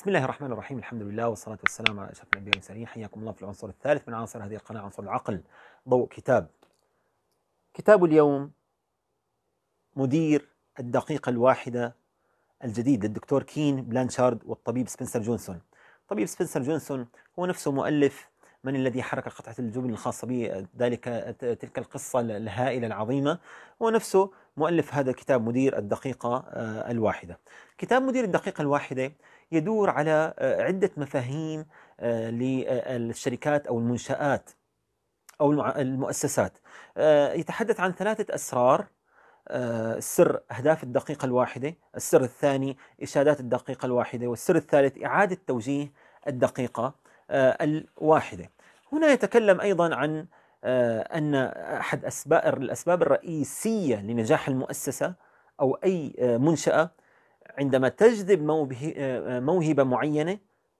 بسم الله الرحمن الرحيم الحمد لله والصلاة والسلام على أشرف الأنبياء والمرسلين حياكم الله في العنصر الثالث من عناصر هذه القناة عنصر العقل ضوء كتاب كتاب اليوم مدير الدقيقة الواحدة الجديد للدكتور كين بلانشارد والطبيب سبنسر جونسون طبيب سبنسر جونسون هو نفسه مؤلف من الذي حرك قطعة الجبن الخاصة به ذلك تلك القصة الهائلة العظيمة هو نفسه مؤلف هذا كتاب مدير الدقيقة آه، الواحدة كتاب مدير الدقيقة الواحدة يدور على آه، عدة مفاهيم آه، للشركات أو المنشآت أو المؤسسات آه، يتحدث عن ثلاثة أسرار السر أهداف الدقيقة الواحدة السر الثاني إشادات الدقيقة الواحدة والسر الثالث إعادة توجيه الدقيقة الواحدة هنا يتكلم أيضا عن أن أحد أسباب الأسباب الرئيسية لنجاح المؤسسة أو أي منشأة عندما تجذب آه، آه، موهبة معينة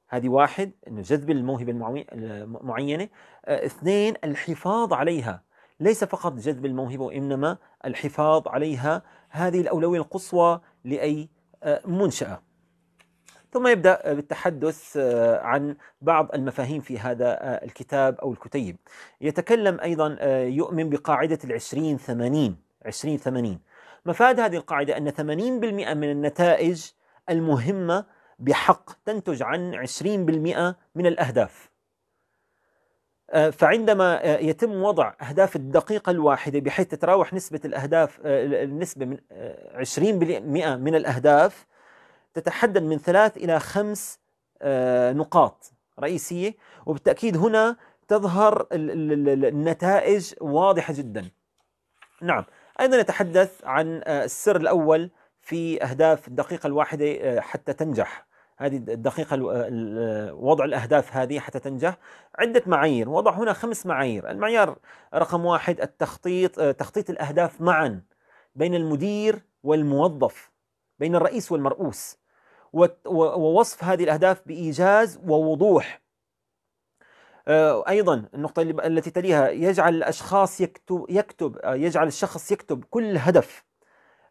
هذه واحد انه جذب الموهبة المعينة آه، اثنين الحفاظ عليها ليس فقط جذب الموهبة وإنما الحفاظ عليها هذه الأولوية القصوى لأي منشأة ثم يبدأ بالتحدث عن بعض المفاهيم في هذا الكتاب أو الكتيب يتكلم أيضا يؤمن بقاعدة العشرين ثمانين عشرين ثمانين مفاد هذه القاعدة أن 80% من النتائج المهمة بحق تنتج عن 20% من الأهداف آه، فعندما آه، يتم وضع أهداف الدقيقة الواحدة بحيث تتراوح نسبة الأهداف آه، النسبة من 20% من الأهداف تتحدد من ثلاث إلى خمس نقاط رئيسية وبالتأكيد هنا تظهر النتائج واضحة جدا نعم أيضا نتحدث عن آه، السر الأول في أهداف الدقيقة الواحدة آه، حتى تنجح هذه الدقيقة آه، وضع الأهداف هذه حتى تنجح عدة معايير وضع هنا خمس معايير المعيار رقم واحد التخطيط تخطيط الأهداف معا بين المدير والموظف بين الرئيس والمرؤوس ووصف هذه الأهداف بإيجاز ووضوح آه، ايضا النقطه التي تليها يجعل الاشخاص يكتب يكتب آه، يجعل الشخص يكتب كل هدف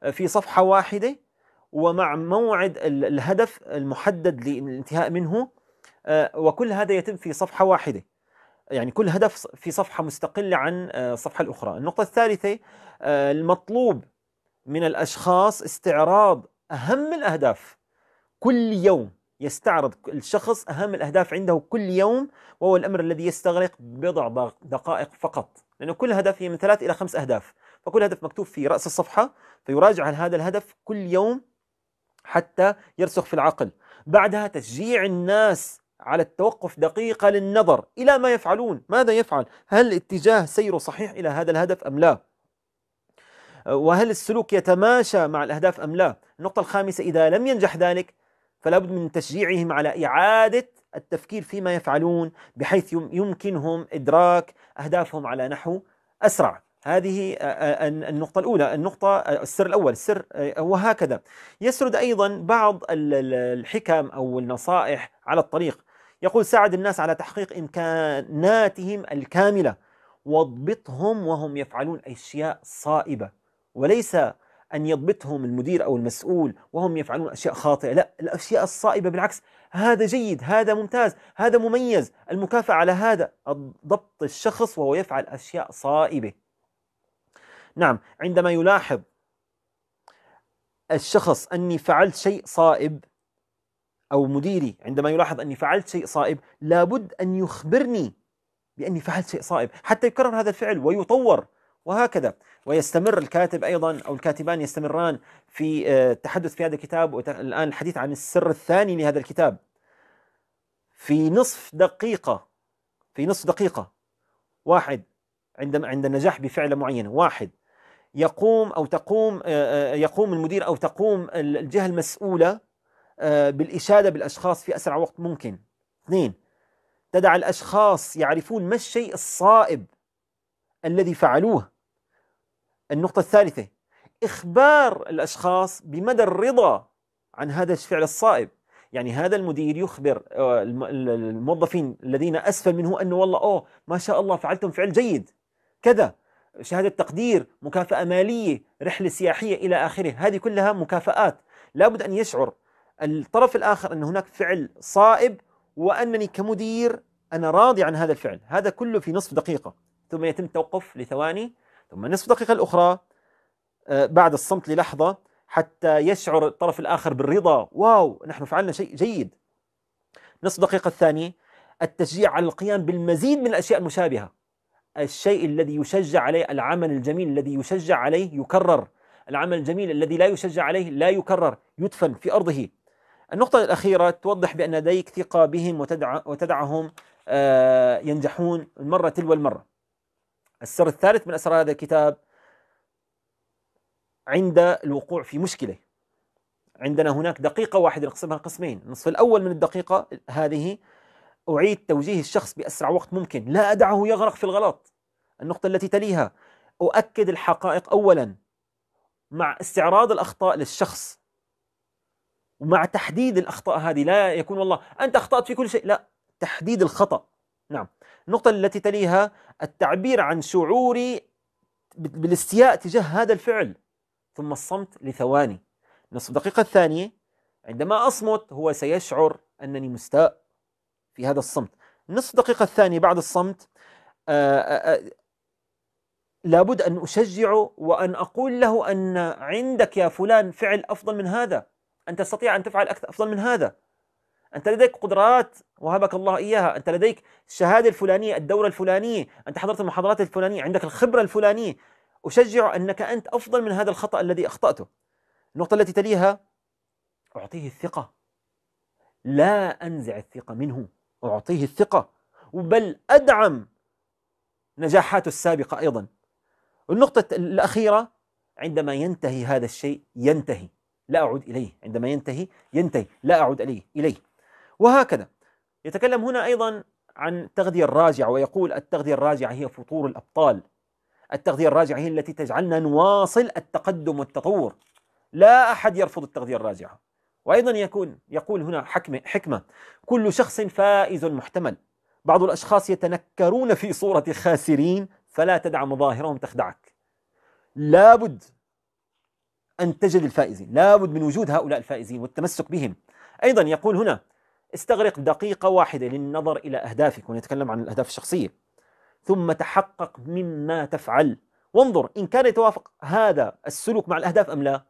آه، في صفحه واحده ومع موعد الهدف المحدد للانتهاء منه وكل هذا يتم في صفحه واحده يعني كل هدف في صفحه مستقله عن الصفحه الاخرى النقطه الثالثه المطلوب من الاشخاص استعراض اهم الاهداف كل يوم يستعرض الشخص أهم الأهداف عنده كل يوم وهو الأمر الذي يستغرق بضع دقائق فقط لأنه كل هدف هي من ثلاث إلى خمس أهداف فكل هدف مكتوب في رأس الصفحة فيراجع هذا الهدف كل يوم حتى يرسخ في العقل بعدها تشجيع الناس على التوقف دقيقة للنظر إلى ما يفعلون ماذا يفعل هل اتجاه سيره صحيح إلى هذا الهدف أم لا أه، وهل السلوك يتماشى مع الأهداف أم لا النقطة الخامسة إذا لم ينجح ذلك فلا بد من تشجيعهم على إعادة التفكير فيما يفعلون بحيث يمكنهم إدراك أهدافهم على نحو أسرع هذه النقطة الأولى النقطة السر الأول السر وهكذا يسرد أيضا بعض الحكم أو النصائح على الطريق يقول ساعد الناس على تحقيق إمكاناتهم الكاملة واضبطهم وهم يفعلون أشياء صائبة وليس أن يضبطهم المدير أو المسؤول وهم يفعلون أشياء خاطئة لا الأشياء الصائبة بالعكس هذا جيد هذا ممتاز هذا مميز المكافأة على هذا ضبط الشخص وهو يفعل أشياء صائبة نعم عندما يلاحظ الشخص أني فعلت شيء صائب أو مديري عندما يلاحظ أني فعلت شيء صائب لابد أن يخبرني بأني فعلت شيء صائب حتى يكرر هذا الفعل ويطور وهكذا ويستمر الكاتب أيضا أو الكاتبان يستمران في آه، التحدث في هذا الكتاب والآن الحديث عن السر الثاني لهذا الكتاب في نصف دقيقة في نصف دقيقة واحد عند عند النجاح بفعل معينة واحد يقوم أو تقوم آه، آه، يقوم المدير أو تقوم الجهة المسؤولة بالإشادة بالأشخاص في أسرع وقت ممكن اثنين تدع الأشخاص يعرفون ما الشيء الصائب الذي فعلوه النقطة الثالثة إخبار الأشخاص بمدى الرضا عن هذا الفعل الصائب يعني هذا المدير يخبر آه، الموظفين الذين أسفل منه أنه والله أوه ما شاء الله فعلتم فعل جيد كذا شهادة تقدير مكافأة مالية رحلة سياحية إلى آخره هذه كلها مكافآت لابد أن يشعر الطرف الآخر أن هناك فعل صائب وأنني كمدير أنا راضي عن هذا الفعل هذا كله في نصف دقيقة ثم يتم التوقف لثواني ثم نصف دقيقة الأخرى آه، بعد الصمت للحظة حتى يشعر الطرف الآخر بالرضا واو نحن فعلنا شيء جيد نصف دقيقة الثانية التشجيع على القيام بالمزيد من الأشياء المشابهة الشيء الذي يشجع عليه العمل الجميل الذي يشجع عليه يكرر العمل الجميل الذي لا يشجع عليه لا يكرر يدفن في أرضه النقطة الأخيرة توضح بأن لديك ثقة بهم وتدع وتدعهم آه، ينجحون المرة تلو المرة السر الثالث من أسرار هذا الكتاب عند الوقوع في مشكلة عندنا هناك دقيقة واحدة نقسمها قسمين النصف الأول من الدقيقة هذه أعيد توجيه الشخص بأسرع وقت ممكن لا أدعه يغرق في الغلط النقطة التي تليها أؤكد الحقائق أولا مع استعراض الأخطاء للشخص ومع تحديد الأخطاء هذه لا يكون والله أنت أخطأت في كل شيء لا تحديد الخطأ نعم النقطة التي تليها التعبير عن شعوري بالاستياء تجاه هذا الفعل ثم الصمت لثواني نصف دقيقة الثانية عندما أصمت هو سيشعر أنني مستاء في هذا الصمت نصف دقيقة الثانية بعد الصمت آآ آه، آآ آه، آه، لابد أن أشجعه وأن أقول له أن عندك يا فلان فعل أفضل من هذا أن تستطيع أن تفعل أكثر أفضل من هذا أنت لديك قدرات وهبك الله إياها أنت لديك الشهادة الفلانية الدورة الفلانية أنت حضرت المحاضرات الفلانية عندك الخبرة الفلانية أشجع أنك أنت أفضل من هذا الخطأ الذي أخطأته النقطة التي تليها أعطيه الثقة لا أنزع الثقة منه أعطيه الثقة بل أدعم نجاحاته السابقة أيضا النقطة الأخيرة عندما ينتهي هذا الشيء ينتهي لا أعود إليه عندما ينتهي ينتهي لا أعود إليه إليه وهكذا يتكلم هنا أيضا عن التغذية الراجعة ويقول التغذية الراجعة هي فطور الأبطال التغذية الراجعة هي التي تجعلنا نواصل التقدم والتطور لا أحد يرفض التغذية الراجعة وأيضا يكون يقول هنا حكمة, حكمة كل شخص فائز محتمل بعض الأشخاص يتنكرون في صورة خاسرين فلا تدع مظاهرهم تخدعك لابد أن تجد الفائزين لابد من وجود هؤلاء الفائزين والتمسك بهم أيضا يقول هنا استغرق دقيقة واحدة للنظر إلى أهدافك ونتكلم عن الأهداف الشخصية ثم تحقق مما تفعل وانظر إن كان يتوافق هذا السلوك مع الأهداف أم لا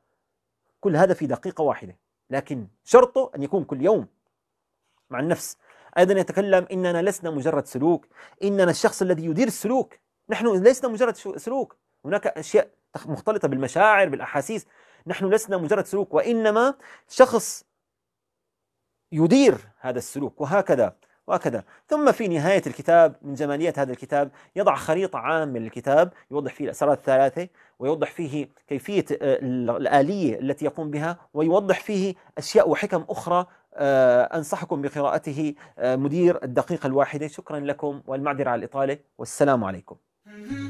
كل هذا في دقيقة واحدة لكن شرطه أن يكون كل يوم مع النفس أيضا يتكلم إننا لسنا مجرد سلوك إننا الشخص الذي يدير السلوك نحن لسنا مجرد سلوك هناك أشياء مختلطة بالمشاعر بالأحاسيس نحن لسنا مجرد سلوك وإنما شخص يدير هذا السلوك وهكذا وهكذا ثم في نهاية الكتاب من جماليات هذا الكتاب يضع خريطة عامة للكتاب يوضح فيه الأسرار الثلاثة ويوضح فيه كيفية آه، الآلية التي يقوم بها ويوضح فيه أشياء وحكم أخرى آه، أنصحكم بقراءته آه، مدير الدقيقة الواحدة شكرا لكم والمعذرة على الإطالة والسلام عليكم